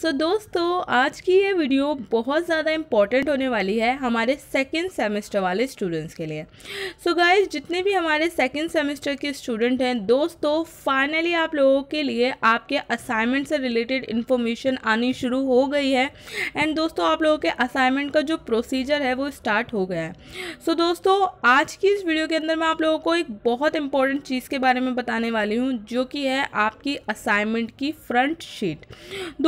सो so, दोस्तों आज की ये वीडियो बहुत ज़्यादा इम्पॉर्टेंट होने वाली है हमारे सेकेंड सेमेस्टर वाले स्टूडेंट्स के लिए सो so, गाइज जितने भी हमारे सेकेंड सेमेस्टर के स्टूडेंट हैं दोस्तों फाइनली आप लोगों के लिए आपके असाइनमेंट से रिलेटेड इन्फॉर्मेशन आनी शुरू हो गई है एंड दोस्तों आप लोगों के असाइनमेंट का जो प्रोसीजर है वो स्टार्ट हो गया है सो so, दोस्तों आज की इस वीडियो के अंदर मैं आप लोगों को एक बहुत इंपॉर्टेंट चीज़ के बारे में बताने वाली हूँ जो कि है आपकी असाइनमेंट की फ्रंट शीट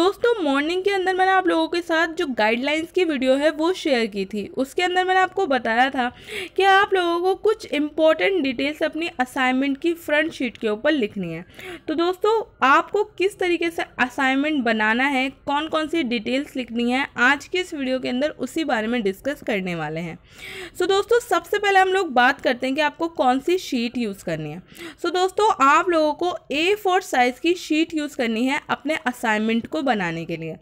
दोस्तों मॉर्निंग के अंदर मैंने आप लोगों के साथ जो गाइडलाइंस की वीडियो है वो शेयर की थी उसके अंदर मैंने आपको बताया था कि आप लोगों को कुछ इंपॉर्टेंट डिटेल्स अपनी असाइनमेंट की फ्रंट शीट के ऊपर लिखनी है तो दोस्तों आपको किस तरीके से असाइनमेंट बनाना है कौन कौन सी डिटेल्स लिखनी है आज के इस वीडियो के अंदर उसी बारे में डिस्कस करने वाले हैं सो so, दोस्तों सबसे पहले हम लोग बात करते हैं कि आपको कौन सी शीट यूज़ करनी है सो so, दोस्तों आप लोगों को ए फोर साइज़ की शीट यूज़ करनी है अपने असाइनमेंट को बनाने के लिए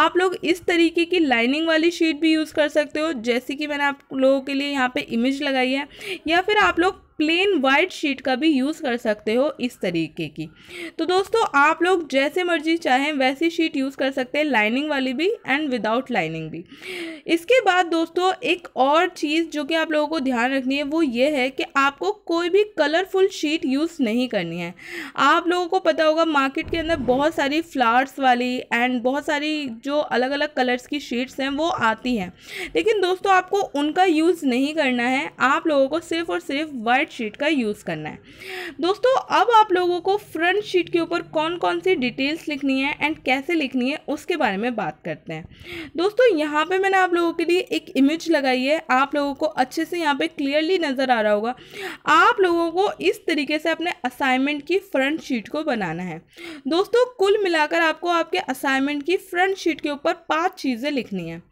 आप लोग इस तरीके की लाइनिंग वाली शीट भी यूज़ कर सकते हो जैसे कि मैंने आप लोगों के लिए यहाँ पर इमेज लगाई है या फिर आप लोग प्लेन वाइट शीट का भी यूज़ कर सकते हो इस तरीके की तो दोस्तों आप लोग जैसे मर्जी चाहें वैसी शीट यूज़ कर सकते हैं लाइनिंग वाली भी एंड विदाउट लाइनिंग भी इसके बाद दोस्तों एक और चीज़ जो कि आप लोगों को ध्यान रखनी है वो ये है कि आपको कोई भी कलरफुल शीट यूज़ नहीं करनी है आप लोगों को पता होगा मार्केट के अंदर बहुत सारी फ्लावर्स वाली एंड बहुत सारी जो अलग अलग कलर्स की शीट्स हैं वो आती हैं लेकिन दोस्तों आपको उनका यूज़ नहीं करना है आप लोगों को सिर्फ़ और सिर्फ वाइट फ्रंट शीट का यूज़ करना है दोस्तों अब आप लोगों को फ्रंट शीट के ऊपर कौन कौन सी डिटेल्स लिखनी है एंड कैसे लिखनी है उसके बारे में बात करते हैं दोस्तों यहाँ पर मैंने आप लोगों के लिए एक इमेज लगाई है आप लोगों को अच्छे से यहाँ पर क्लियरली नज़र आ रहा होगा आप लोगों को इस तरीके से अपने असाइनमेंट की फ्रंट शीट को बनाना है दोस्तों कुल मिलाकर आपको आपके असाइनमेंट की फ्रंट शीट के ऊपर पांच चीज़ें लिखनी है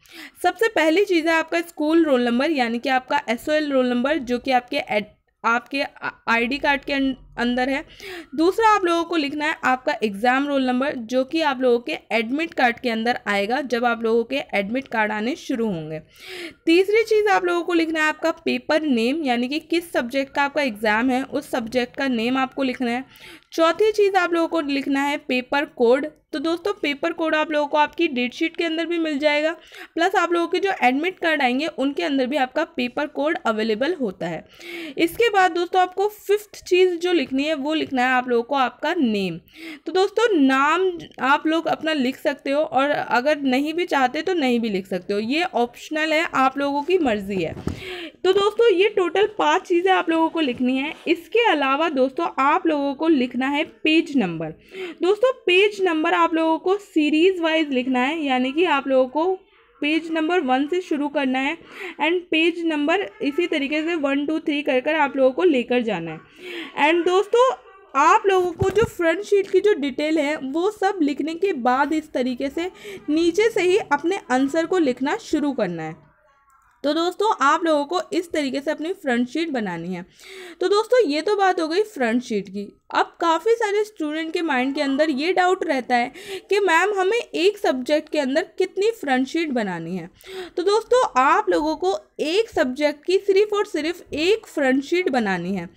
सबसे पहली चीज़ है आपका स्कूल रोल नंबर यानी कि आपका एस रोल नंबर जो कि आपके आपके आईडी कार्ड के अं-, अंदर है दूसरा आप लोगों को लिखना है आपका एग्ज़ाम रोल नंबर जो कि आप लोगों के एडमिट कार्ड के अंदर आएगा जब आप लोगों के एडमिट कार्ड आने शुरू होंगे तीसरी चीज़ आप लोगों को लिखना है आपका पेपर नेम यानी कि किस सब्जेक्ट का आपका एग्ज़ाम है उस सब्जेक्ट का नेम आपको लिखना है चौथी चीज़ आप लोगों को लिखना है पेपर कोड तो दोस्तों पेपर कोड आप लोगों को आपकी डेट शीट के अंदर भी मिल जाएगा प्लस आप लोगों के जो एडमिट कार्ड आएंगे उनके अंदर भी आपका पेपर कोड अवेलेबल होता है इसके बाद दोस्तों आपको फिफ्थ चीज़ जो लिखनी है वो लिखना है आप लोगों को आपका नेम तो दोस्तों नाम आप लोग अपना लिख सकते हो और अगर नहीं भी चाहते तो नहीं भी लिख सकते हो ये ऑप्शनल है आप लोगों की मर्ज़ी है तो दोस्तों ये टोटल पाँच चीज़ें आप लोगों को लिखनी है इसके अलावा दोस्तों आप लोगों को लिख लिखना है पेज नंबर दोस्तों पेज नंबर आप लोगों को सीरीज़ वाइज लिखना है यानी कि आप लोगों को पेज नंबर वन से शुरू करना है एंड पेज नंबर इसी तरीके से वन टू थ्री कर कर आप लोगों को लेकर जाना है एंड दोस्तों आप लोगों को जो फ्रंट शीट की जो डिटेल है वो सब लिखने के बाद इस तरीके से नीचे से ही अपने आंसर को लिखना शुरू करना है तो दोस्तों आप लोगों को इस तरीके से अपनी फ्रंट शीट बनानी है तो दोस्तों ये तो बात हो गई फ्रंट शीट की अब काफ़ी सारे स्टूडेंट के माइंड के अंदर ये डाउट रहता है कि मैम हमें एक सब्जेक्ट के अंदर कितनी फ्रंट शीट बनानी है तो दोस्तों आप लोगों को एक सब्जेक्ट की सिर्फ और सिर्फ एक फ्रंट शीट बनानी है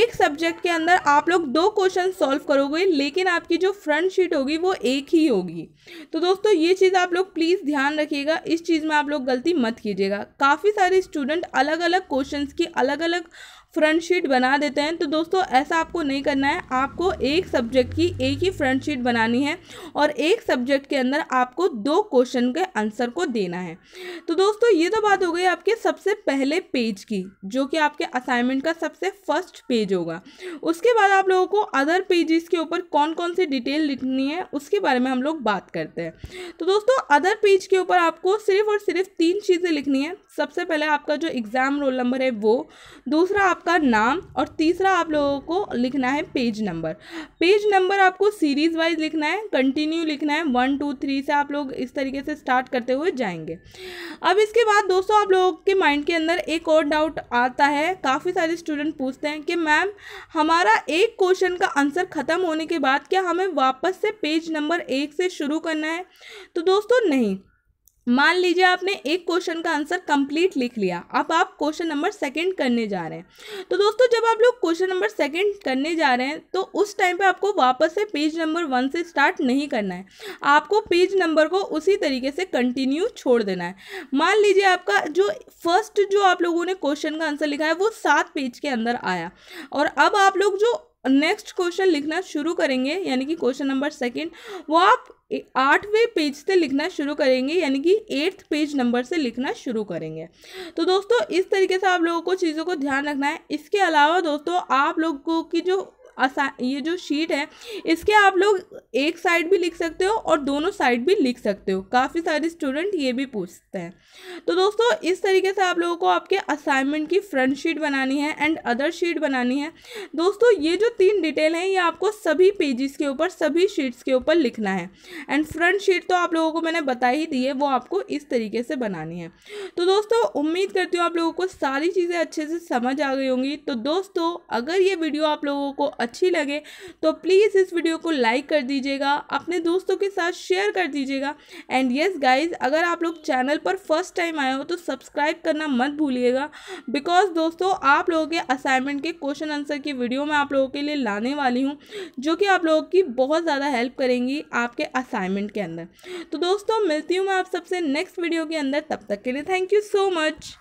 एक सब्जेक्ट के अंदर आप लोग दो क्वेश्चन सॉल्व करोगे लेकिन आपकी जो फ्रंट शीट होगी वो एक ही होगी तो दोस्तों ये चीज़ आप लोग प्लीज़ ध्यान रखिएगा इस चीज़ में आप लोग गलती मत कीजिएगा काफ़ी सारे स्टूडेंट अलग अलग क्वेश्चंस की अलग अलग फ्रंट शीट बना देते हैं तो दोस्तों ऐसा आपको नहीं करना है आपको एक सब्जेक्ट की एक ही फ्रंट शीट बनानी है और एक सब्जेक्ट के अंदर आपको दो क्वेश्चन के आंसर को देना है तो दोस्तों ये तो बात हो गई आपके सबसे पहले पेज की जो कि आपके असाइनमेंट का सबसे फर्स्ट पेज होगा उसके बाद आप लोगों को अदर पेजेस के ऊपर कौन कौन सी डिटेल लिखनी है उसके बारे में हम लोग बात करते हैं तो दोस्तों अदर पेज के ऊपर आपको सिर्फ और सिर्फ तीन चीज़ें लिखनी है सबसे पहले आपका जो एग्ज़ाम रोल नंबर है वो दूसरा आप आपका नाम और तीसरा आप लोगों को लिखना है पेज नंबर पेज नंबर आपको सीरीज वाइज लिखना है कंटिन्यू लिखना है वन टू थ्री से आप लोग इस तरीके से स्टार्ट करते हुए जाएंगे अब इसके बाद दोस्तों आप लोगों के माइंड के अंदर एक और डाउट आता है काफ़ी सारे स्टूडेंट पूछते हैं कि मैम हमारा एक क्वेश्चन का आंसर ख़त्म होने के बाद क्या हमें वापस से पेज नंबर एक से शुरू करना है तो दोस्तों नहीं मान लीजिए आपने एक क्वेश्चन का आंसर कंप्लीट लिख लिया अब आप क्वेश्चन नंबर सेकंड करने जा रहे हैं तो दोस्तों जब आप लोग क्वेश्चन नंबर सेकंड करने जा रहे हैं तो उस टाइम पे आपको वापस से पेज नंबर वन से स्टार्ट नहीं करना है आपको पेज नंबर को उसी तरीके से कंटिन्यू छोड़ देना है मान लीजिए आपका जो फर्स्ट जो आप लोगों ने क्वेश्चन का आंसर लिखा है वो सात पेज के अंदर आया और अब आप लोग जो नेक्स्ट क्वेश्चन लिखना शुरू करेंगे यानी कि क्वेश्चन नंबर सेकंड वो आप आठवें पेज से लिखना शुरू करेंगे यानी कि एट्थ पेज नंबर से लिखना शुरू करेंगे तो दोस्तों इस तरीके से आप लोगों को चीज़ों को ध्यान रखना है इसके अलावा दोस्तों आप लोगों की जो ये जो शीट है इसके आप लोग एक साइड भी लिख सकते हो और दोनों साइड भी लिख सकते हो काफ़ी सारे स्टूडेंट ये भी पूछते हैं तो दोस्तों इस तरीके से आप लोगों को आपके असाइनमेंट की फ्रंट शीट बनानी है एंड अदर शीट बनानी है दोस्तों ये जो तीन डिटेल हैं ये आपको सभी पेजेस के ऊपर सभी शीट्स के ऊपर लिखना है एंड फ्रंट शीट तो आप लोगों को मैंने बता ही दी है वो आपको इस तरीके से बनानी है तो दोस्तों उम्मीद करती हूँ आप लोगों को सारी चीज़ें अच्छे से समझ आ गई होंगी तो दोस्तों अगर ये वीडियो आप लोगों को अच्छी लगे तो प्लीज़ इस वीडियो को लाइक कर दीजिएगा अपने दोस्तों के साथ शेयर कर दीजिएगा एंड येस गाइज अगर आप लोग चैनल पर फर्स्ट टाइम आए हो तो सब्सक्राइब करना मत भूलिएगा बिकॉज दोस्तों आप लोगों के असाइनमेंट के क्वेश्चन आंसर की वीडियो मैं आप लोगों के लिए लाने वाली हूँ जो कि आप लोगों की बहुत ज़्यादा हेल्प करेंगी आपके असाइनमेंट के अंदर तो दोस्तों मिलती हूँ मैं आप सबसे नेक्स्ट वीडियो के अंदर तब तक के लिए थैंक यू सो मच